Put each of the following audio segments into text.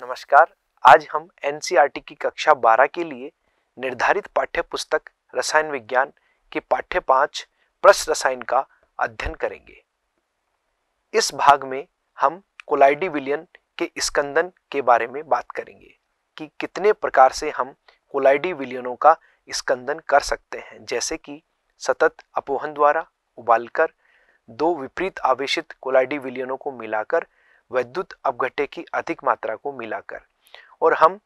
नमस्कार आज हम एन e की कक्षा 12 के लिए निर्धारित पाठ्य पुस्तक रसायन विज्ञान के पाठ्य पाँच प्रश्न रसायन का अध्ययन करेंगे इस भाग में हम कोलाइडी विलियन के स्कंदन के बारे में बात करेंगे कि कितने प्रकार से हम कोलाइडी विलियनों का स्कंदन कर सकते हैं जैसे कि सतत अपोहन द्वारा उबालकर दो विपरीत आवेशित कोलाइडी विलियनों को मिलाकर वैद्युत अपघट्य की अधिक मात्रा को मिलाकर और हम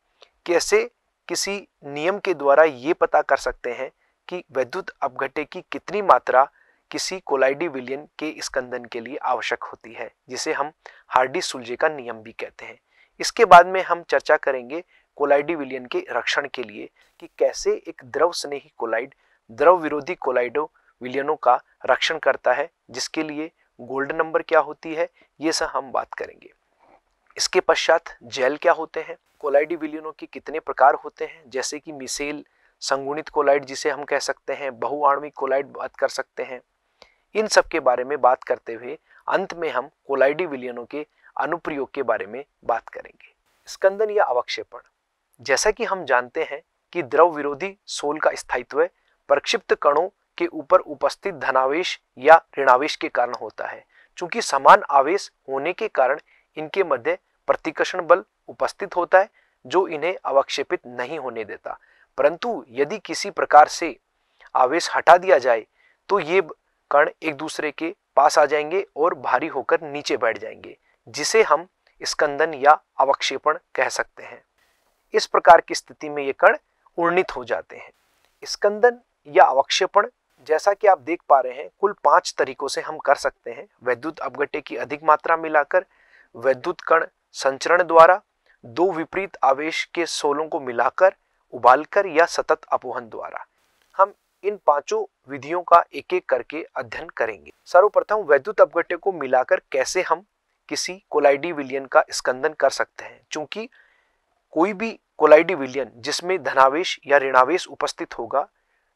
कैसे किसी नियम के द्वारा ये पता कर सकते हैं कि वैद्युत अपघट्य की कितनी मात्रा किसी कोलाइडी विलियन के स्कंदन के लिए आवश्यक होती है जिसे हम हार्डी सुलझे का नियम भी कहते हैं इसके बाद में हम चर्चा करेंगे कोलाइडी विलियन के रक्षण के लिए कि कैसे एक द्रव स्नेही कोलाइड द्रव विरोधी कोलाइडो विलियनों का रक्षण करता है जिसके लिए गोल्डन नंबर क्या होती है ये सब हम बात करेंगे इसके पश्चात जेल क्या होते हैं कोलाइडी विलियनों के कितने प्रकार होते हैं जैसे कि मिसेल संगुणित कोलाइड जिसे हम कह सकते हैं बहुआणविक कोलाइड बात कर सकते हैं इन सब के बारे में बात करते हुए अंत में हम कोलाइडी विलियनों के अनुप्रयोग के बारे में बात करेंगे स्कंदन या अवक्षेपण जैसा कि हम जानते हैं कि द्रव विरोधी सोल का स्थायित्व प्रक्षिप्त कणों के ऊपर उपस्थित धनावेश या ऋणावेश के कारण होता है चूंकि समान आवेश होने के कारण इनके मध्य प्रतिकर्षण बल उपस्थित होता है जो इन्हें अवक्षेपित नहीं होने देता परंतु यदि किसी प्रकार से आवेश हटा दिया जाए तो ये कण एक दूसरे के पास आ जाएंगे और भारी होकर नीचे बैठ जाएंगे जिसे हम स्कंदन या अवक्षेपण कह सकते हैं इस प्रकार की स्थिति में ये कण उर्णित हो जाते हैं स्कंदन या अवक्षेपण जैसा कि आप देख पा रहे हैं कुल पांच तरीकों से हम कर सकते हैं वैद्युत अवगटे की अधिक मात्रा मिलाकर वैद्युत कण संचरण द्वारा दो विपरीत आवेश के सोलों को मिलाकर उबालकर या सतत अपोहन द्वारा हम इन पांचों विधियों का एक एक करके अध्ययन करेंगे सर्वप्रथम वैद्युत अवगटे को मिलाकर कैसे हम किसी कोलाइडी विलियन का स्कंदन कर सकते हैं चूंकि कोई भी कोलाइडी विलियन जिसमें धनावेश या ऋणावेश उपस्थित होगा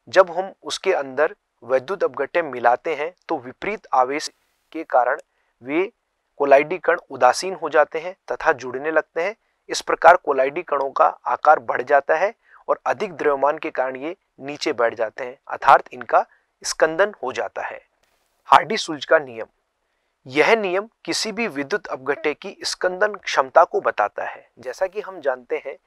जब हम उसके अंदर वैद्युत अपघट्य मिलाते हैं तो विपरीत आवेश के कारण वे कोलाइडी कण उदासीन हो जाते हैं तथा जुड़ने लगते हैं इस प्रकार कोलाइडी कणों का आकार बढ़ जाता है और अधिक द्रव्यमान के कारण ये नीचे बैठ जाते हैं अर्थात इनका स्कंदन हो जाता है हार्डी सुलझ का नियम यह नियम किसी भी विद्युत अपघट्य की स्कंदन क्षमता को बताता है जैसा कि हम जानते हैं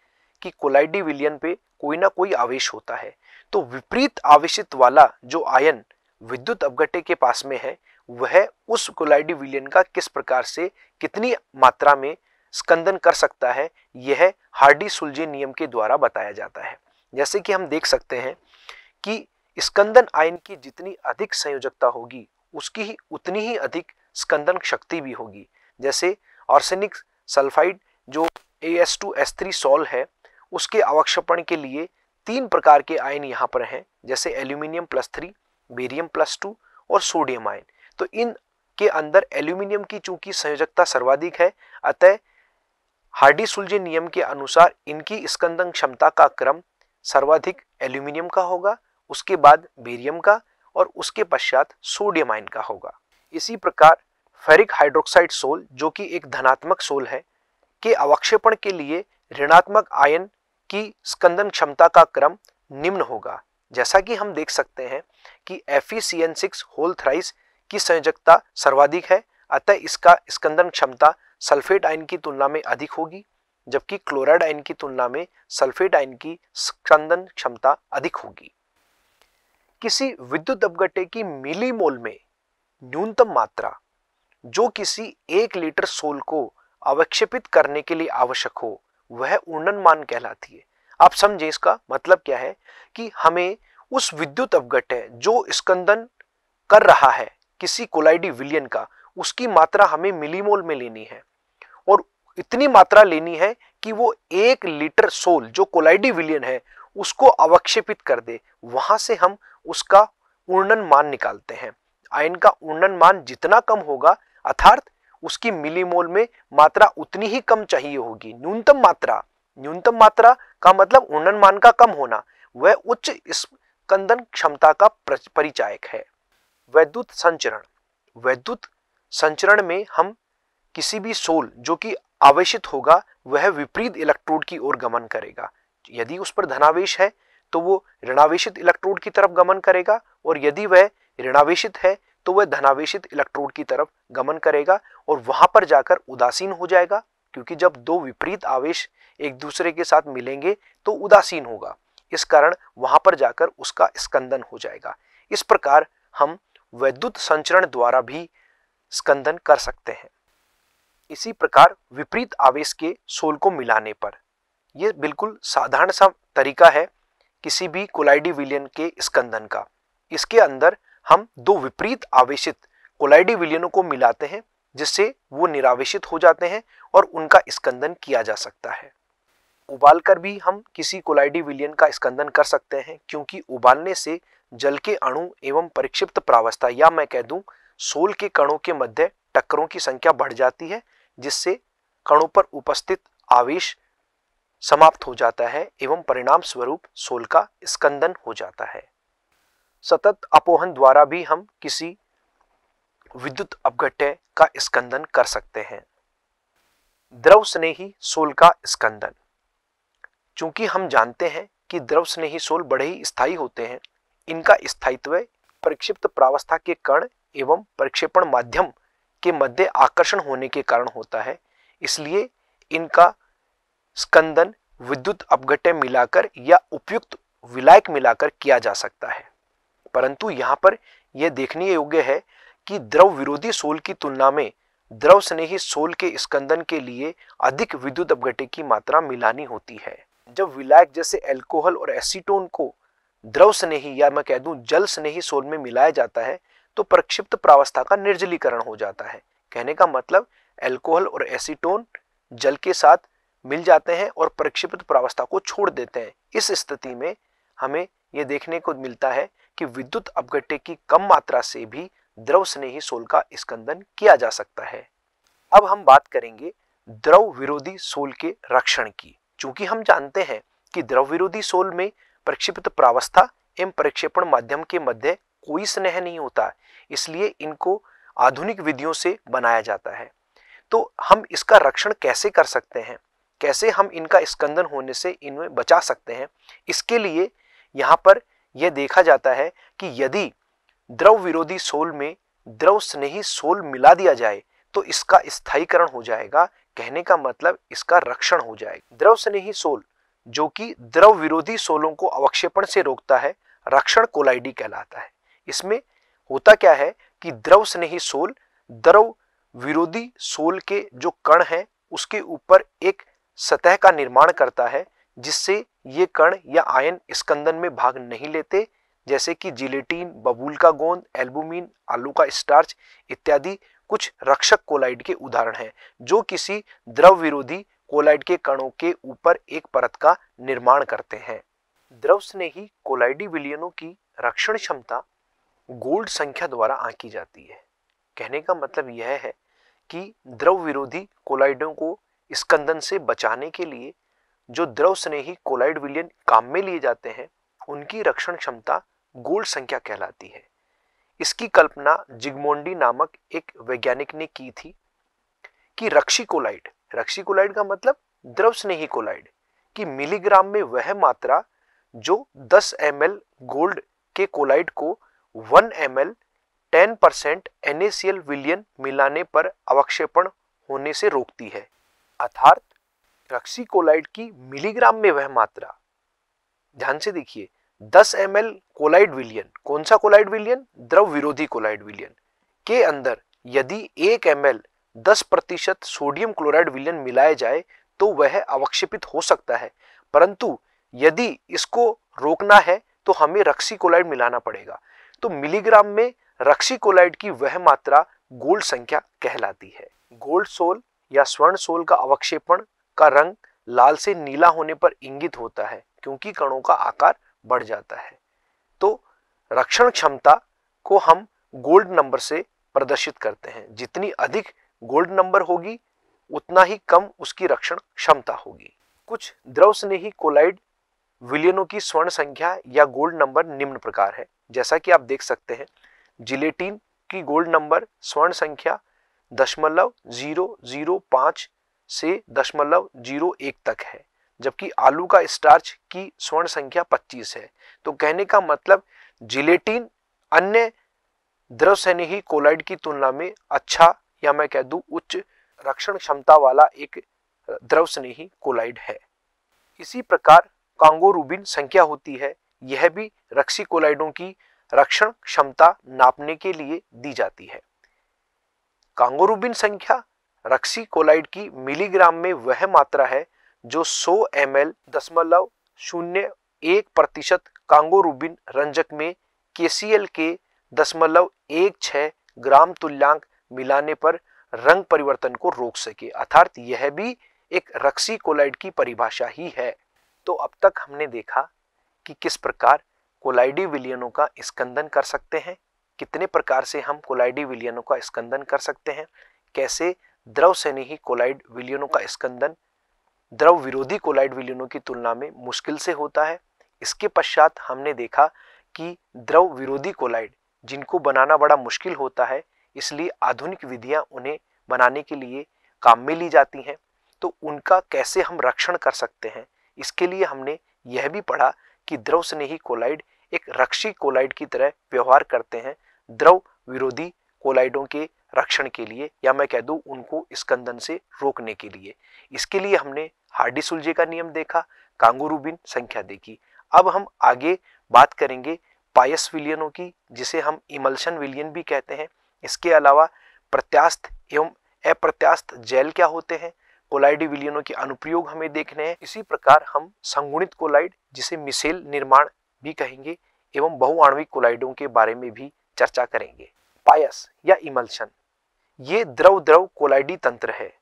कि कोलाइडी विलियन पे कोई ना कोई आवेश होता है तो विपरीत आवेशित वाला जो आयन विद्युत अवगटे के पास में है वह उस कोलाइडी विलियन का किस प्रकार से कितनी मात्रा में स्कंदन कर सकता है यह हार्डी सुलझे नियम के द्वारा बताया जाता है जैसे कि हम देख सकते हैं कि स्कंदन आयन की जितनी अधिक संयोजकता होगी उसकी ही उतनी ही अधिक स्कंदन शक्ति भी होगी जैसे ऑर्सेनिक सल्फाइड जो A S two S three sol है उसके अवक्षेपण के लिए तीन प्रकार के आयन यहाँ पर हैं जैसे aluminium plus three barium plus two और सोडियम आयन तो इन के अंदर एल्यूमिनियम की चूंकि संयोजकता सर्वाधिक है अतः हार्डी सुलझे नियम के अनुसार इनकी स्कंदन क्षमता का क्रम सर्वाधिक एल्यूमिनियम का होगा उसके बाद बेरियम का और उसके पश्चात सोडियम आयन का होगा इसी प्रकार फेरिक हाइड्रोक्साइड सोल जो कि एक धनात्मक सोल है के अवक्षेपण के लिए ऋणात्मक आयन कि स्कंदन क्षमता का क्रम निम्न होगा जैसा कि हम देख सकते हैं कि एफ सिक्स होल थ्राइस की संयोजकता सर्वाधिक है अतः इसका स्कंदन क्षमता सल्फेट आयन की तुलना में अधिक होगी जबकि क्लोराइड आयन की तुलना में सल्फेट आयन की स्कंदन क्षमता अधिक होगी किसी विद्युत अपघटे की मिलीमोल में न्यूनतम मात्रा जो किसी एक लीटर सोल को अवक्षेपित करने के लिए आवश्यक हो वह मान कहलाती है आप समझे इसका मतलब क्या है कि हमें उस विद्युत अवगट है जो स्कंदन कर रहा है किसी कोलाइडी विलियन का उसकी मात्रा हमें मिलीमोल में लेनी है और इतनी मात्रा लेनी है कि वो एक लीटर सोल जो कोलाइडी विलियन है उसको अवक्षेपित कर दे वहां से हम उसका उन्नन मान निकालते हैं आयन का उन्नन मान जितना कम होगा अर्थात उसकी मिलीमोल में मात्रा उतनी ही कम चाहिए होगी न्यूनतम मात्रा न्यूनतम मात्रा का मतलब उन्नन मान का कम होना वह उच्च स्कंदन क्षमता का परिचायक है वैद्युत संचरण वैद्युत संचरण में हम किसी भी सोल जो कि आवेशित होगा वह विपरीत इलेक्ट्रोड की ओर गमन करेगा यदि उस पर धनावेश है तो वो ऋणावेशित इलेक्ट्रोड की तरफ गमन करेगा और यदि वह ऋणावेशित है तो वह धनावेशित इलेक्ट्रोड की तरफ गमन करेगा और वहां पर जाकर उदासीन हो जाएगा क्योंकि जब दो विपरीत आवेश एक दूसरे के साथ मिलेंगे तो उदासीन होगा इस कारण वहां पर जाकर उसका स्कंदन हो जाएगा इस प्रकार हम वैद्युत संचरण द्वारा भी स्कंदन कर सकते हैं इसी प्रकार विपरीत आवेश के सोल को मिलाने पर यह बिल्कुल साधारण सा तरीका है किसी भी कोलाइडी विलियन के स्कंदन का इसके अंदर हम दो विपरीत आवेशित कोलाइडी विलियनों को मिलाते हैं जिससे वो निरावेशित हो जाते हैं और उनका स्कंदन किया जा सकता है उबालकर भी हम किसी कोलाइडी विलियन का स्कंदन कर सकते हैं क्योंकि उबालने से जल के अणु एवं परिक्षिप्त प्रावस्था या मैं कह दूं सोल के कणों के मध्य टक्करों की संख्या बढ़ जाती है जिससे कणों पर उपस्थित आवेश समाप्त हो जाता है एवं परिणाम स्वरूप सोल का स्कंदन हो जाता है सतत अपोहन द्वारा भी हम किसी विद्युत अपघट्य का स्कंदन कर सकते हैं द्रव स्नेही सोल का स्कंदन चूंकि हम जानते हैं कि द्रव स्नेही सोल बड़े ही स्थायी होते हैं इनका स्थायित्व प्रक्षिप्त प्रावस्था के कण एवं प्रक्षेपण माध्यम के मध्य आकर्षण होने के कारण होता है इसलिए इनका स्कंदन विद्युत अपघट्य मिलाकर या उपयुक्त विलायक मिलाकर किया जा सकता है परंतु यहाँ पर यह देखने योग्य है कि द्रव विरोधी सोल की तुलना में द्रव स्नेही सोल के स्कंदन के लिए अधिक विद्युत अपघटे की मात्रा मिलानी होती है जब विलायक जैसे एल्कोहल और एसीटोन को द्रव स्नेही या मैं कह दूं जल स्नेही सोल में मिलाया जाता है तो प्रक्षिप्त प्रावस्था का निर्जलीकरण हो जाता है कहने का मतलब एल्कोहल और एसीटोन जल के साथ मिल जाते हैं और प्रक्षिप्त प्रावस्था को छोड़ देते हैं इस स्थिति में हमें ये देखने को मिलता है कि विद्युत अपघट्य की कम मात्रा से भी द्रव स्नेही सोल का स्कंदन किया जा सकता है अब हम बात करेंगे द्रव विरोधी सोल के रक्षण की चूंकि हम जानते हैं कि द्रव विरोधी सोल में प्रक्षिप्त प्रावस्था एवं प्रक्षेपण माध्यम के मध्य कोई स्नेह नहीं होता इसलिए इनको आधुनिक विधियों से बनाया जाता है तो हम इसका रक्षण कैसे कर सकते हैं कैसे हम इनका स्कंदन होने से इनमें बचा सकते हैं इसके लिए यहाँ पर यह देखा जाता है कि यदि द्रव विरोधी सोल में द्रव स्नेही सोल मिला दिया जाए तो इसका स्थायीकरण हो जाएगा कहने का मतलब इसका रक्षण हो जाएगा द्रव स्नेही सोल जो कि द्रव विरोधी सोलों को अवक्षेपण से रोकता है रक्षण कोलाइडी कहलाता है इसमें होता क्या है कि द्रव स्नेही सोल द्रव विरोधी सोल के जो कण है उसके ऊपर एक सतह का निर्माण करता है जिससे ये कण या आयन स्कंदन में भाग नहीं लेते जैसे कि जिलेटीन बबूल का गोंद एल्बुमिन आलू का स्टार्च इत्यादि कुछ रक्षक कोलाइड के उदाहरण हैं जो किसी द्रव विरोधी कोलाइड के कणों के ऊपर एक परत का निर्माण करते हैं द्रव स्नेही कोलाइडी विलियनों की रक्षण क्षमता गोल्ड संख्या द्वारा आंकी जाती है कहने का मतलब यह है कि द्रव विरोधी कोलाइडों को स्कंदन से बचाने के लिए जो द्रव स्नेही कोलाइड विलियन काम में लिए जाते हैं उनकी रक्षण क्षमता गोल्ड संख्या कहलाती है इसकी कल्पना जिगमोंडी नामक एक वैज्ञानिक ने की थी कि रक्षी कोलाइड रक्षी कोलाइड का मतलब द्रव स्नेही कोलाइड कि मिलीग्राम में वह मात्रा जो 10 एम गोल्ड के कोलाइड को 1 एम एल टेन परसेंट एन विलियन मिलाने पर अवक्षेपण होने से रोकती है अर्थात ट्रक्सीकोलाइड की मिलीग्राम में वह मात्रा ध्यान से देखिए 10 एम एल कोलाइड विलियन कौन सा कोलाइड विलियन द्रव विरोधी कोलाइड विलियन के अंदर यदि एक एम एल दस प्रतिशत सोडियम क्लोराइड विलियन मिलाया जाए तो वह अवक्षेपित हो सकता है परंतु यदि इसको रोकना है तो हमें कोलाइड मिलाना पड़ेगा तो मिलीग्राम में कोलाइड की वह मात्रा गोल्ड संख्या कहलाती है गोल्ड सोल या स्वर्ण सोल का अवक्षेपण का रंग लाल से नीला होने पर इंगित होता है क्योंकि कणों का आकार बढ़ जाता है तो रक्षण क्षमता को हम गोल्ड नंबर से प्रदर्शित करते हैं जितनी अधिक गोल्ड नंबर होगी उतना ही कम उसकी रक्षण क्षमता होगी कुछ द्रव स्नेही कोलाइड विलियनों की स्वर्ण संख्या या गोल्ड नंबर निम्न प्रकार है जैसा कि आप देख सकते हैं जिलेटिन की गोल्ड नंबर स्वर्ण संख्या दशमलव जीरो जीरो पाँच से दशमलव जीरो एक तक है जबकि आलू का स्टार्च की स्वर्ण संख्या पच्चीस है तो कहने का मतलब जिलेटिन अन्य द्रव स्नेही कोलाइड की तुलना में अच्छा या मैं कह दूं उच्च रक्षण क्षमता वाला एक द्रव स्नेही कोलाइड है इसी प्रकार कांगो रूबिन संख्या होती है यह भी रक्सी कोलाइडों की रक्षण क्षमता नापने के लिए दी जाती है कांगोरूबिन संख्या रक्सी कोलाइड की मिलीग्राम में वह मात्रा है जो 100 एम एल दशमलव शून्य एक प्रतिशत कांगोरूबिन रंजक में एल के दशमलव एक छः ग्राम तुल्यांक मिलाने पर रंग परिवर्तन को रोक सके अर्थात यह भी एक रक्सी कोलाइड की परिभाषा ही है तो अब तक हमने देखा कि किस प्रकार कोलाइडी विलियनों का स्कंदन कर सकते हैं कितने प्रकार से हम कोलाइडी विलियनों का स्कंदन कर सकते हैं कैसे द्रव से नहीं कोलाइड विलियनों का स्कंदन द्रव विरोधी कोलाइड विलियनों की तुलना में मुश्किल से होता है इसके पश्चात हमने देखा कि द्रव विरोधी कोलाइड जिनको बनाना बड़ा मुश्किल होता है इसलिए आधुनिक विधियां उन्हें बनाने के लिए काम में ली जाती हैं तो उनका कैसे हम रक्षण कर सकते हैं इसके लिए हमने यह भी पढ़ा कि द्रव स्नेही कोलाइड एक रक्षी कोलाइड की तरह व्यवहार करते हैं द्रव विरोधी कोलाइडों के रक्षण के लिए या मैं कह दू उनको स्कंदन से रोकने के लिए इसके लिए हमने हार्डी सुलझे का नियम देखा कांगोरूबिन संख्या देखी अब हम आगे बात करेंगे पायस विलियनों की जिसे हम इमल्शन विलियन भी कहते हैं इसके अलावा प्रत्यास्थ एवं अप्रत्यास्थ जेल क्या होते हैं कोलाइडी विलियनों के अनुप्रयोग हमें देखने हैं इसी प्रकार हम संगुणित कोलाइड जिसे मिसेल निर्माण भी कहेंगे एवं बहुआण्विक कोलाइडों के बारे में भी चर्चा करेंगे पायस या इमल्शन ये द्रव द्रव कोलाइडी तंत्र है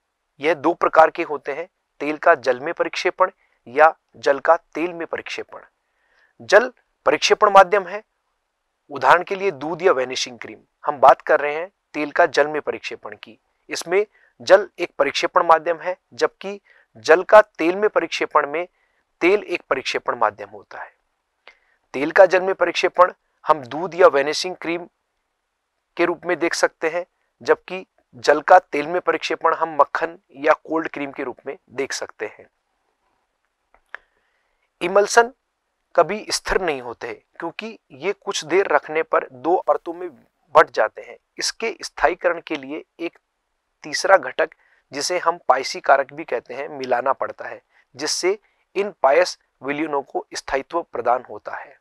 यह दो प्रकार के होते हैं तेल का जल में परिक्षेपण या जल का तेल में परिक्षेपण जल परिक्षेपण माध्यम है उदाहरण के लिए दूध या वेनिशिंग क्रीम हम बात कर रहे हैं तेल का जल में परिक्षेपण की इसमें जल एक परिक्षेपण माध्यम है जबकि जल का तेल में परिक्षेपण में तेल एक परिक्षेपण माध्यम होता है तेल का जल में परिक्षेपण हम दूध या वेनिशिंग क्रीम के रूप में देख सकते हैं जबकि जल का तेल में परिक्षेपण हम मक्खन या कोल्ड क्रीम के रूप में देख सकते हैं इमल्सन कभी स्थिर नहीं होते क्योंकि ये कुछ देर रखने पर दो परतों में बट जाते हैं इसके स्थायीकरण के लिए एक तीसरा घटक जिसे हम पायसी कारक भी कहते हैं मिलाना पड़ता है जिससे इन पायस विलियनों को स्थायित्व प्रदान होता है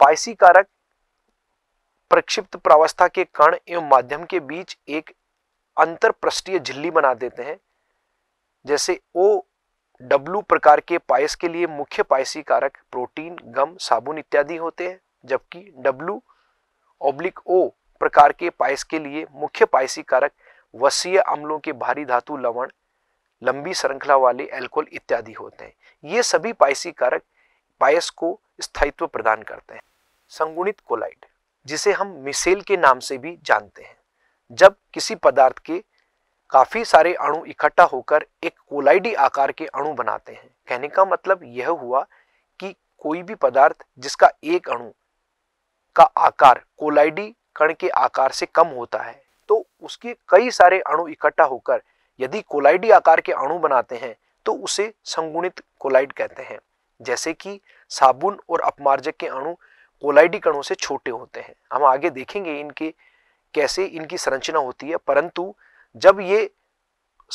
पायसी कारक प्रक्षिप्त प्रावस्था के कण एवं माध्यम के बीच एक अंतर पृष्ठीय झिल्ली बना देते हैं जैसे ओ डब्लू प्रकार के पायस के लिए मुख्य पायसी कारक प्रोटीन गम साबुन इत्यादि होते हैं जबकि डब्लू ओब्लिक ओ प्रकार के पायस के लिए मुख्य पायसी कारक वसीय अम्लों के भारी धातु लवण लंबी श्रृंखला वाले एल्कोहल इत्यादि होते हैं ये सभी पायसी कारक पायस को स्थायित्व प्रदान करते हैं संगुणित कोलाइड जिसे हम मिसेल के नाम से भी जानते हैं जब किसी पदार्थ के काफ़ी सारे अणु इकट्ठा होकर एक कोलाइडी आकार के अणु बनाते हैं कहने का मतलब यह हुआ कि कोई भी पदार्थ जिसका एक अणु का आकार कोलाइडी कण के आकार से कम होता है तो उसके कई सारे अणु इकट्ठा होकर यदि कोलाइडी आकार के अणु बनाते हैं तो उसे संगुणित कोलाइड कहते हैं जैसे कि साबुन और अपमार्जक के अणु कोलाइडी कणों से छोटे होते हैं हम आगे देखेंगे इनके कैसे इनकी संरचना होती है परंतु जब ये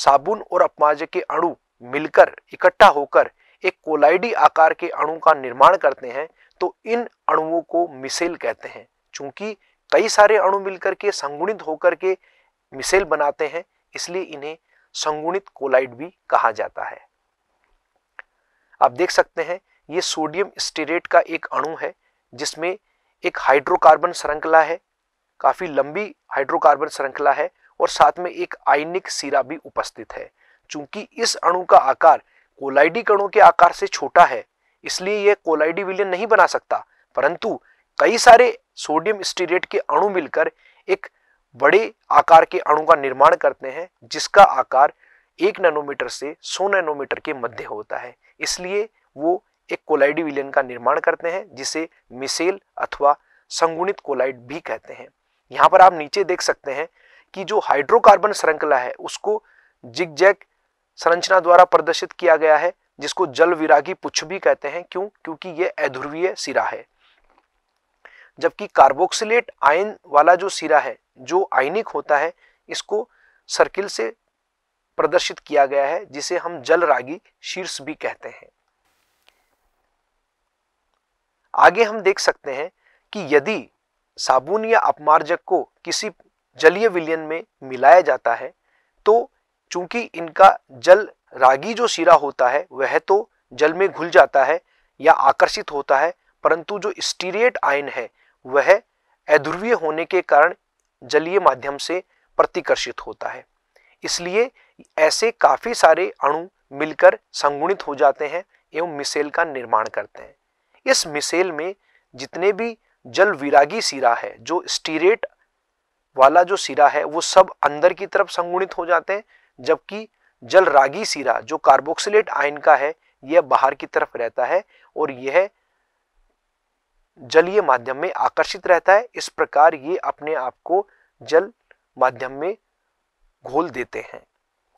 साबुन और अपमाज के अणु मिलकर इकट्ठा होकर एक कोलाइडी आकार के अणु का निर्माण करते हैं तो इन अणुओं को मिसेल कहते हैं चूंकि कई सारे अणु मिलकर के संगुणित होकर के मिसेल बनाते हैं इसलिए इन्हें संगुणित कोलाइड भी कहा जाता है आप देख सकते हैं ये सोडियम स्टेरेट का एक अणु है जिसमें एक हाइड्रोकार्बन श्रृंखला है काफ़ी लंबी हाइड्रोकार्बन श्रृंखला है और साथ में एक आयनिक सिरा भी उपस्थित है चूंकि इस अणु का आकार कोलाइडी कणों के आकार से छोटा है इसलिए यह कोलाइडी विलियन नहीं बना सकता परंतु कई सारे सोडियम स्टीरेट के अणु मिलकर एक बड़े आकार के अणु का निर्माण करते हैं जिसका आकार एक नैनोमीटर से सौ नैनोमीटर के मध्य होता है इसलिए वो एक कोलाइडी विलयन का निर्माण करते हैं जिसे मिसेल अथवा संगुणित कोलाइड भी कहते हैं यहाँ पर आप नीचे देख सकते हैं कि जो हाइड्रोकार्बन श्रृंखला है उसको जिगजैग संरचना द्वारा प्रदर्शित किया गया है जिसको जल विरागी पुच्छ भी कहते हैं क्यों क्योंकि यह अध्रुवीय सिरा है जबकि कार्बोक्सिलेट आयन वाला जो सिरा है जो आयनिक होता है इसको सर्किल से प्रदर्शित किया गया है जिसे हम जल रागी शीर्ष भी कहते हैं आगे हम देख सकते हैं कि यदि साबुन या अपमार्जक को किसी जलीय विलयन में मिलाया जाता है तो चूंकि इनका जल रागी जो शीरा होता है वह तो जल में घुल जाता है या आकर्षित होता है परंतु जो स्टीरियट आयन है वह अध्रुवीय होने के कारण जलीय माध्यम से प्रतिकर्षित होता है इसलिए ऐसे काफ़ी सारे अणु मिलकर संगुणित हो जाते हैं एवं मिसेल का निर्माण करते हैं इस मिसेल में जितने भी जल विरागी सिरा है जो स्टीरेट वाला जो सिरा है वो सब अंदर की तरफ संगुणित हो जाते हैं जबकि जल रागी सिरा जो कार्बोक्सिलेट आयन का है यह बाहर की तरफ रहता है और यह जलीय माध्यम में आकर्षित रहता है इस प्रकार ये अपने आप को जल माध्यम में घोल देते हैं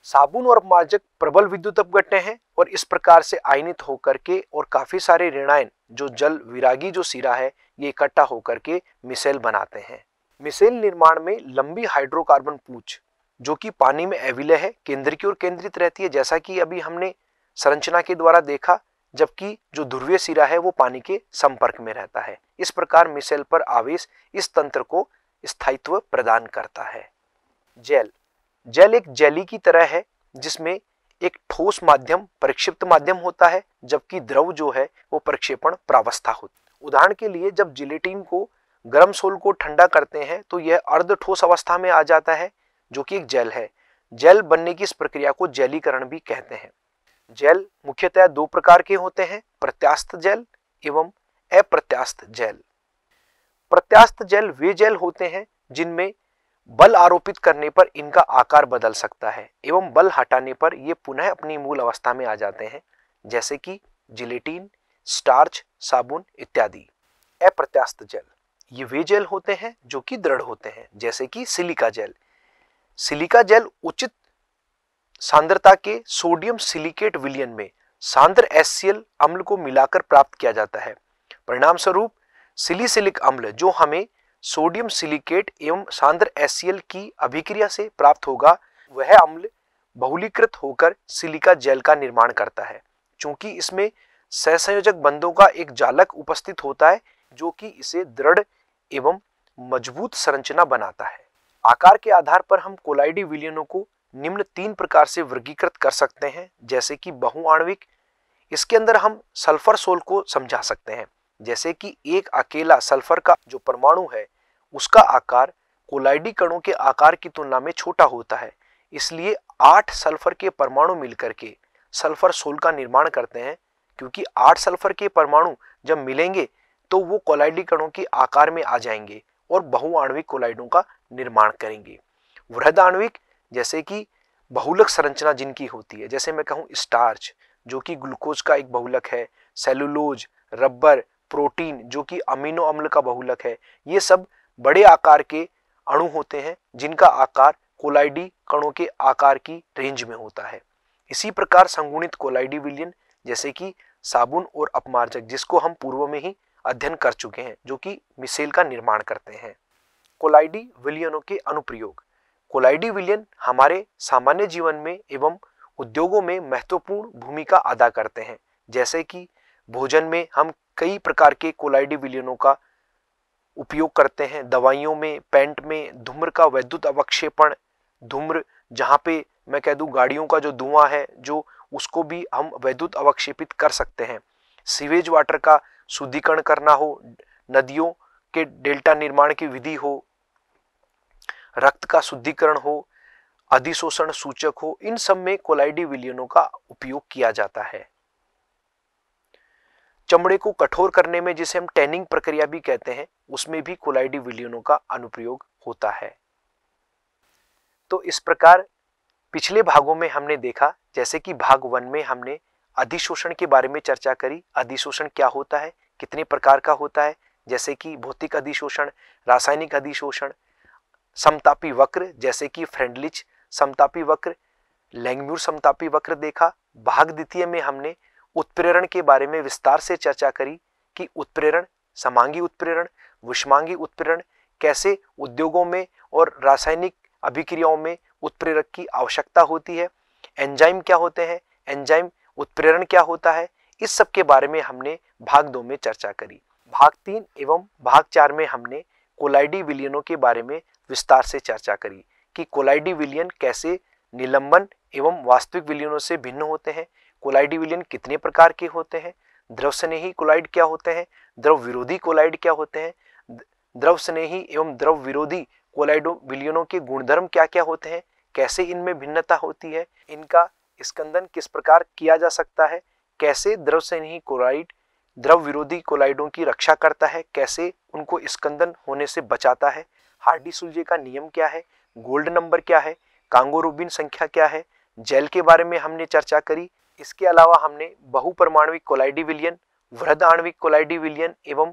साबुन और मार्जक प्रबल विद्युत अपघट्य हैं और इस प्रकार से आयनित होकर के और काफी सारे ऋणायन जो जल विरागी जो सिरा है ये इकट्ठा होकर के मिसेल बनाते हैं मिसेल निर्माण में लंबी हाइड्रोकार्बन पूछ जो कि पानी में एविलय है केंद्र की ओर केंद्रित रहती है जैसा कि अभी हमने संरचना के द्वारा देखा जबकि जो ध्रुवीय सिरा है वो पानी के संपर्क में रहता है इस प्रकार मिसेल पर आवेश इस तंत्र को स्थायित्व प्रदान करता है जेल जेल एक जेली की तरह है जिसमें एक ठोस माध्यम परिक्षिप्त माध्यम होता है जबकि द्रव जो है वो प्रक्षेपण प्रावस्था होती उदाहरण के लिए जब जिलेटिन को गर्म सोल को ठंडा करते हैं तो यह अर्ध ठोस अवस्था में आ जाता है जो कि एक जेल है जेल बनने की इस प्रक्रिया को जेलीकरण भी कहते हैं जेल मुख्यतः दो प्रकार के होते हैं प्रत्यास्थ जेल एवं अप्रत्यास्थ जेल प्रत्यास्थ जेल वे जेल होते हैं जिनमें बल आरोपित करने पर इनका आकार बदल सकता है एवं बल हटाने पर ये पुनः अपनी मूल अवस्था में आ जाते हैं जैसे कि जिलेटिन स्टार्च साबुन इत्यादि अप्रत्यास्त जल ये वे जेल होते हैं जो कि दृढ़ होते हैं जैसे कि सिलिका जेल सिलिका जेल उचित सांद्रता के सोडियम सिलिकेट विलियन में सांद्र एससीएल अम्ल को मिलाकर प्राप्त किया जाता है परिणाम स्वरूप सिलिसिलिक अम्ल जो हमें सोडियम सिलिकेट एवं सांद्र एस e की अभिक्रिया से प्राप्त होगा वह अम्ल बहुलीकृत होकर सिलिका जेल का निर्माण करता है चूंकि इसमें सहसंयोजक बंधों का एक जालक उपस्थित होता है जो कि इसे दृढ़ एवं मजबूत संरचना बनाता है आकार के आधार पर हम कोलाइडी विलियनों को निम्न तीन प्रकार से वर्गीकृत कर सकते हैं जैसे कि बहुआणविक इसके अंदर हम सल्फर सोल को समझा सकते हैं जैसे कि एक अकेला सल्फर का जो परमाणु है उसका आकार कोलाइडी कणों के आकार की तुलना में छोटा होता है इसलिए आठ सल्फर के परमाणु मिलकर के सल्फर सोल का निर्माण करते हैं क्योंकि आठ सल्फर के परमाणु जब मिलेंगे तो वो कोलाइडी कणों के आकार में आ जाएंगे और बहुआणविक कोलाइडों का निर्माण करेंगे वृहद आणविक जैसे कि बहुलक संरचना जिनकी होती है जैसे मैं कहूँ स्टार्च जो कि ग्लूकोज का एक बहुलक है सेलुलोज रबर प्रोटीन जो कि अमीनो अम्ल का बहुलक है ये सब बड़े आकार के अणु होते हैं जिनका आकार कोलाइडी कणों के आकार की रेंज में होता है इसी प्रकार संगुणित कोलाइडी विलियन जैसे कि साबुन और अपमार्जक जिसको हम पूर्व में ही अध्ययन कर चुके हैं जो कि मिसेल का निर्माण करते हैं कोलाइडी विलियनों के अनुप्रयोग कोलाइडी विलियन हमारे सामान्य जीवन में एवं उद्योगों में महत्वपूर्ण भूमिका अदा करते हैं जैसे कि भोजन में हम कई प्रकार के कोलाइडी विलियनों का उपयोग करते हैं दवाइयों में पेंट में धूम्र का वैद्युत अवक्षेपण धूम्र जहाँ पे मैं कह दूँ गाड़ियों का जो धुआं है जो उसको भी हम वैद्युत अवक्षेपित कर सकते हैं सीवेज वाटर का शुद्धिकरण करना हो नदियों के डेल्टा निर्माण की विधि हो रक्त का शुद्धिकरण हो अधिशोषण सूचक हो इन सब में कोलाइडी विलियनों का उपयोग किया जाता है चमड़े को कठोर करने में जिसे हम टैनिंग प्रक्रिया भी कहते हैं उसमें भी कोलाइडी विलियनों का अनुप्रयोग होता है तो इस प्रकार पिछले भागों में हमने देखा जैसे कि भाग वन में हमने अधिशोषण के बारे में चर्चा करी अधिशोषण क्या होता है कितने प्रकार का होता है जैसे कि भौतिक अधिशोषण रासायनिक अधिशोषण समतापी वक्र जैसे कि फ्रेंडलिच समतापी वक्र लैंगम्यूर समतापी वक्र देखा भाग द्वितीय में हमने उत्प्रेरण के बारे में विस्तार से चर्चा करी कि उत्प्रेरण समांगी उत्प्रेरण विषमांगी उत्प्रेरण कैसे उद्योगों में और रासायनिक अभिक्रियाओं में उत्प्रेरक की आवश्यकता होती है एंजाइम क्या होते हैं एंजाइम उत्प्रेरण क्या होता है इस सब के बारे में हमने भाग दो में चर्चा करी भाग तीन एवं भाग चार में हमने कोलाइडी विलियनों के बारे में विस्तार से चर्चा करी कि कोलाइडी विलियन कैसे निलंबन एवं वास्तविक विलियनों से भिन्न होते हैं कोलाइड विलियन कितने प्रकार के होते हैं द्रव स्नेही कोलाइड क्या होते हैं द्रव विरोधी कोलाइड क्या होते हैं द्रव स्नेही एवं द्रव विरोधी कोलाइडो विलियनों के गुणधर्म क्या क्या होते हैं कैसे इनमें भिन्नता होती है इनका स्कंदन किस प्रकार किया जा सकता है कैसे द्रव स्नेही कोलाइड द्रव विरोधी कोलाइडों की रक्षा करता है कैसे उनको स्कंदन होने से बचाता है हार्डी सुलझे का नियम क्या है गोल्ड नंबर क्या है कांगोरूबिन संख्या क्या है जेल के बारे में हमने चर्चा करी इसके अलावा हमने बहुपरमाणविक कोलाइडी विलियन वृद्ध आणविक कोलाइडी विलियन एवं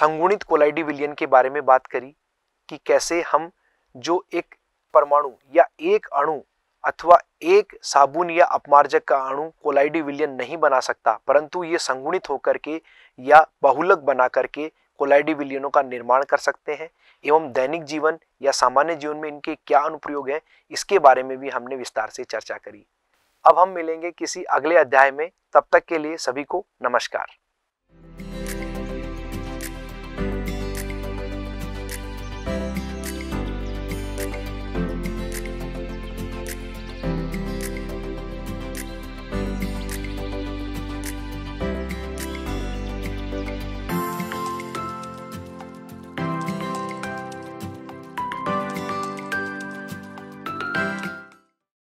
संगुणित कोलाइडी विलियन के बारे में बात करी कि कैसे हम जो एक परमाणु या एक अणु अथवा एक साबुन या अपमार्जक का अणु कोलाइडी विलियन नहीं बना सकता परंतु ये संगुणित होकर के या बहुलक बना करके कोलाइडी विलियनों का निर्माण कर सकते हैं एवं दैनिक जीवन या सामान्य जीवन में इनके क्या अनुप्रयोग हैं इसके बारे में भी हमने विस्तार से चर्चा करी अब हम मिलेंगे किसी अगले अध्याय में तब तक के लिए सभी को नमस्कार